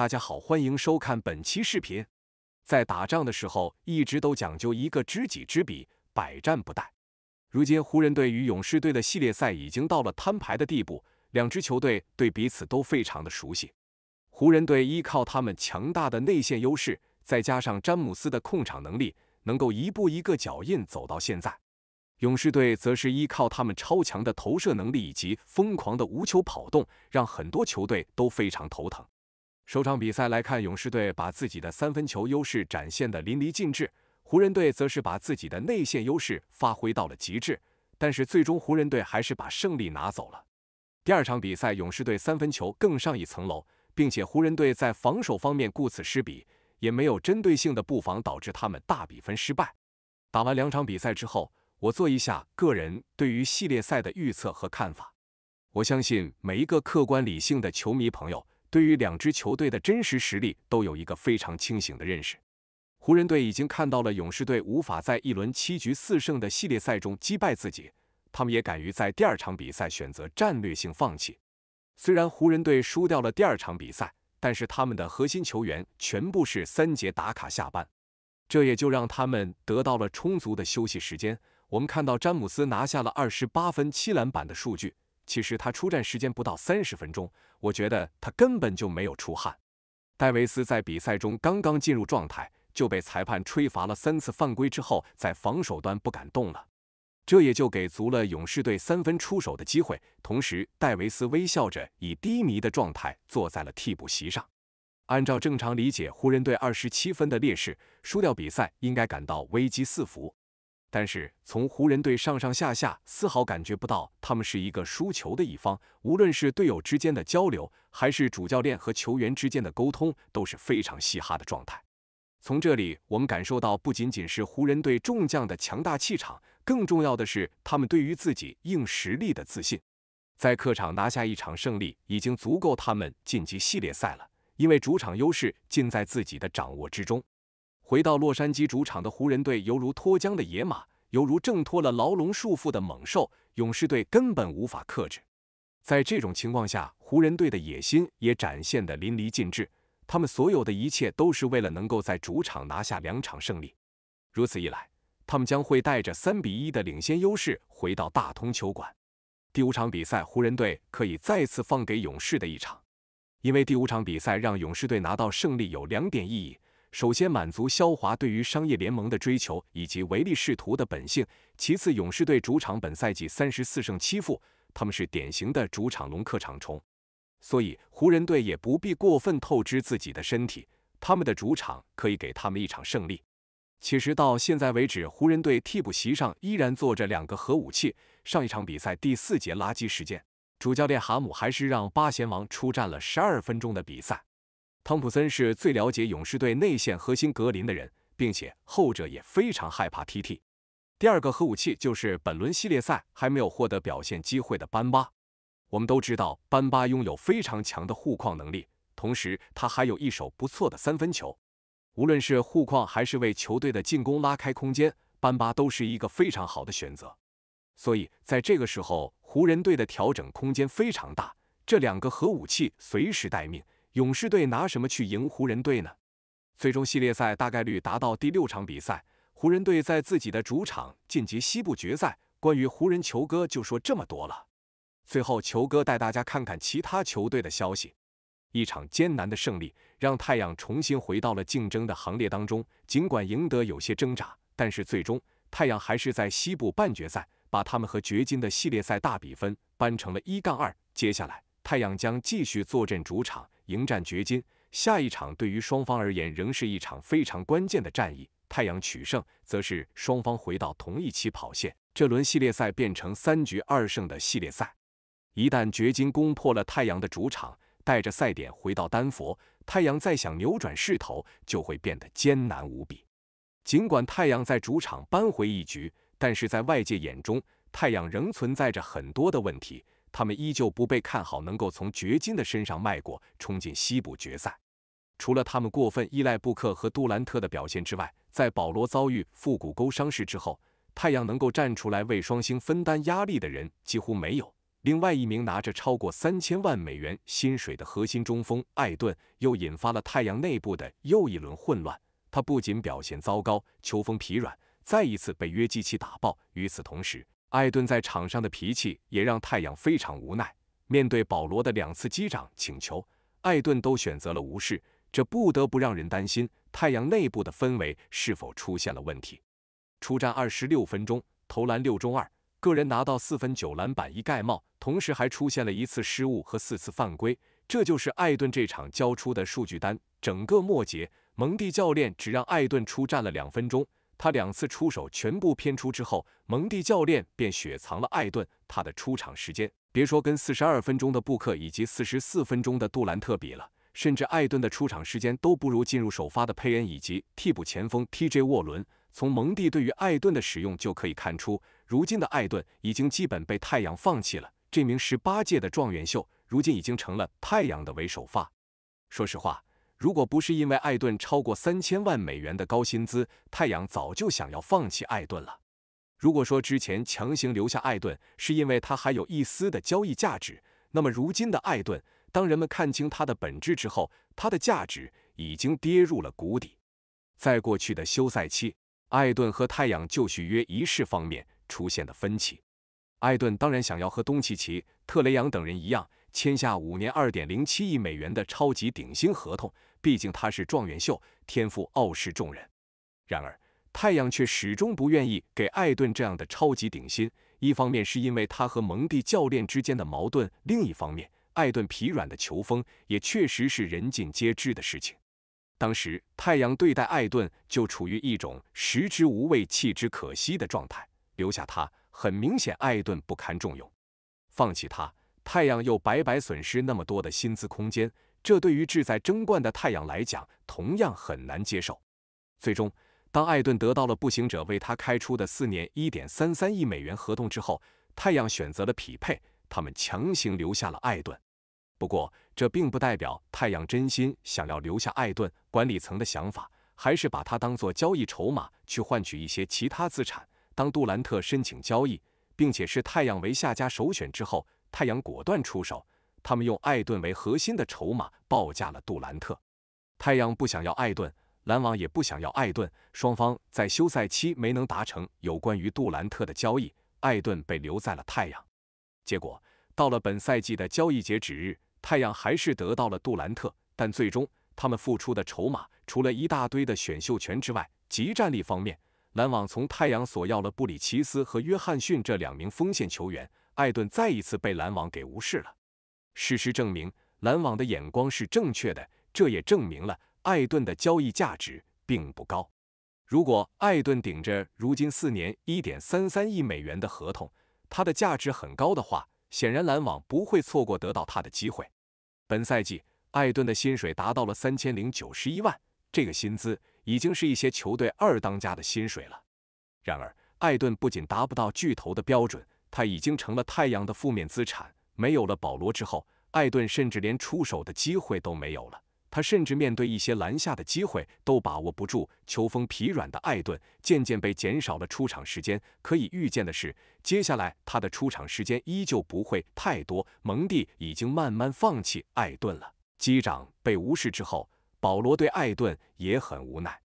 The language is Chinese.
大家好，欢迎收看本期视频。在打仗的时候，一直都讲究一个知己知彼，百战不殆。如今湖人队与勇士队的系列赛已经到了摊牌的地步，两支球队对彼此都非常的熟悉。湖人队依靠他们强大的内线优势，再加上詹姆斯的控场能力，能够一步一个脚印走到现在。勇士队则是依靠他们超强的投射能力以及疯狂的无球跑动，让很多球队都非常头疼。首场比赛来看，勇士队把自己的三分球优势展现得淋漓尽致，湖人队则是把自己的内线优势发挥到了极致。但是最终湖人队还是把胜利拿走了。第二场比赛，勇士队三分球更上一层楼，并且湖人队在防守方面顾此失彼，也没有针对性的布防，导致他们大比分失败。打完两场比赛之后，我做一下个人对于系列赛的预测和看法。我相信每一个客观理性的球迷朋友。对于两支球队的真实实力都有一个非常清醒的认识。湖人队已经看到了勇士队无法在一轮七局四胜的系列赛中击败自己，他们也敢于在第二场比赛选择战略性放弃。虽然湖人队输掉了第二场比赛，但是他们的核心球员全部是三节打卡下班，这也就让他们得到了充足的休息时间。我们看到詹姆斯拿下了二十八分七篮板的数据。其实他出战时间不到三十分钟，我觉得他根本就没有出汗。戴维斯在比赛中刚刚进入状态，就被裁判吹罚了三次犯规之后，在防守端不敢动了，这也就给足了勇士队三分出手的机会。同时，戴维斯微笑着以低迷的状态坐在了替补席上。按照正常理解，湖人队二十七分的劣势输掉比赛，应该感到危机四伏。但是从湖人队上上下下丝毫感觉不到他们是一个输球的一方，无论是队友之间的交流，还是主教练和球员之间的沟通，都是非常嘻哈的状态。从这里我们感受到，不仅仅是湖人队众将的强大气场，更重要的是他们对于自己硬实力的自信。在客场拿下一场胜利已经足够他们晋级系列赛了，因为主场优势尽在自己的掌握之中。回到洛杉矶主场的湖人队，犹如脱缰的野马。犹如挣脱了牢笼束缚的猛兽，勇士队根本无法克制。在这种情况下，湖人队的野心也展现得淋漓尽致。他们所有的一切都是为了能够在主场拿下两场胜利。如此一来，他们将会带着三比一的领先优势回到大通球馆。第五场比赛，湖人队可以再次放给勇士的一场，因为第五场比赛让勇士队拿到胜利有两点意义。首先满足肖华对于商业联盟的追求以及唯利是图的本性。其次，勇士队主场本赛季三十四胜七负，他们是典型的主场龙、客场虫，所以湖人队也不必过分透支自己的身体，他们的主场可以给他们一场胜利。其实到现在为止，湖人队替补席上依然坐着两个核武器。上一场比赛第四节垃圾时间，主教练哈姆还是让八贤王出战了十二分钟的比赛。汤普森是最了解勇士队内线核心格林的人，并且后者也非常害怕 TT。第二个核武器就是本轮系列赛还没有获得表现机会的班巴。我们都知道班巴拥有非常强的护框能力，同时他还有一手不错的三分球。无论是护框还是为球队的进攻拉开空间，班巴都是一个非常好的选择。所以在这个时候，湖人队的调整空间非常大，这两个核武器随时待命。勇士队拿什么去赢湖人队呢？最终系列赛大概率达到第六场比赛，湖人队在自己的主场晋级西部决赛。关于湖人球哥就说这么多了。最后球哥带大家看看其他球队的消息。一场艰难的胜利让太阳重新回到了竞争的行列当中，尽管赢得有些挣扎，但是最终太阳还是在西部半决赛把他们和掘金的系列赛大比分扳成了一杠二。接下来太阳将继续坐镇主场。迎战掘金，下一场对于双方而言仍是一场非常关键的战役。太阳取胜，则是双方回到同一起跑线，这轮系列赛变成三局二胜的系列赛。一旦掘金攻破了太阳的主场，带着赛点回到丹佛，太阳再想扭转势头就会变得艰难无比。尽管太阳在主场扳回一局，但是在外界眼中，太阳仍存在着很多的问题。他们依旧不被看好，能够从掘金的身上迈过，冲进西部决赛。除了他们过分依赖布克和杜兰特的表现之外，在保罗遭遇腹股沟伤势之后，太阳能够站出来为双星分担压力的人几乎没有。另外一名拿着超过三千万美元薪水的核心中锋艾顿，又引发了太阳内部的又一轮混乱。他不仅表现糟糕，球风疲软，再一次被约基奇打爆。与此同时，艾顿在场上的脾气也让太阳非常无奈。面对保罗的两次击掌请求，艾顿都选择了无视，这不得不让人担心太阳内部的氛围是否出现了问题。出战二十六分钟，投篮六中二，个人拿到四分九篮板一盖帽，同时还出现了一次失误和四次犯规。这就是艾顿这场交出的数据单。整个末节，蒙蒂教练只让艾顿出战了两分钟。他两次出手全部偏出之后，蒙蒂教练便雪藏了艾顿。他的出场时间，别说跟四十二分钟的布克以及四十四分钟的杜兰特比了，甚至艾顿的出场时间都不如进入首发的佩恩以及替补前锋 TJ 沃伦。从蒙蒂对于艾顿的使用就可以看出，如今的艾顿已经基本被太阳放弃了。这名十八届的状元秀，如今已经成了太阳的为首发。说实话。如果不是因为艾顿超过三千万美元的高薪资，太阳早就想要放弃艾顿了。如果说之前强行留下艾顿是因为他还有一丝的交易价值，那么如今的艾顿，当人们看清他的本质之后，他的价值已经跌入了谷底。在过去的休赛期，艾顿和太阳就续约仪式方面出现了分歧。艾顿当然想要和东契奇、特雷杨等人一样。签下五年二点零七亿美元的超级顶薪合同，毕竟他是状元秀，天赋傲视众人。然而，太阳却始终不愿意给艾顿这样的超级顶薪。一方面是因为他和蒙蒂教练之间的矛盾，另一方面，艾顿疲软的球风也确实是人尽皆知的事情。当时，太阳对待艾顿就处于一种食之无味、弃之可惜的状态。留下他，很明显艾顿不堪重用；放弃他。太阳又白白损失那么多的薪资空间，这对于志在争冠的太阳来讲同样很难接受。最终，当艾顿得到了步行者为他开出的四年一点三三亿美元合同之后，太阳选择了匹配，他们强行留下了艾顿。不过，这并不代表太阳真心想要留下艾顿，管理层的想法还是把他当做交易筹码去换取一些其他资产。当杜兰特申请交易，并且是太阳为下家首选之后。太阳果断出手，他们用艾顿为核心的筹码报价了杜兰特。太阳不想要艾顿，篮网也不想要艾顿，双方在休赛期没能达成有关于杜兰特的交易，艾顿被留在了太阳。结果到了本赛季的交易截止日，太阳还是得到了杜兰特，但最终他们付出的筹码除了一大堆的选秀权之外，即战力方面，篮网从太阳索要了布里奇斯和约翰逊这两名锋线球员。艾顿再一次被篮网给无视了。事实证明，篮网的眼光是正确的，这也证明了艾顿的交易价值并不高。如果艾顿顶着如今四年一点三三亿美元的合同，他的价值很高的话，显然篮网不会错过得到他的机会。本赛季，艾顿的薪水达到了三千零九十一万，这个薪资已经是一些球队二当家的薪水了。然而，艾顿不仅达不到巨头的标准。他已经成了太阳的负面资产。没有了保罗之后，艾顿甚至连出手的机会都没有了。他甚至面对一些篮下的机会都把握不住。球风疲软的艾顿渐渐被减少了出场时间。可以预见的是，接下来他的出场时间依旧不会太多。蒙蒂已经慢慢放弃艾顿了。机长被无视之后，保罗对艾顿也很无奈。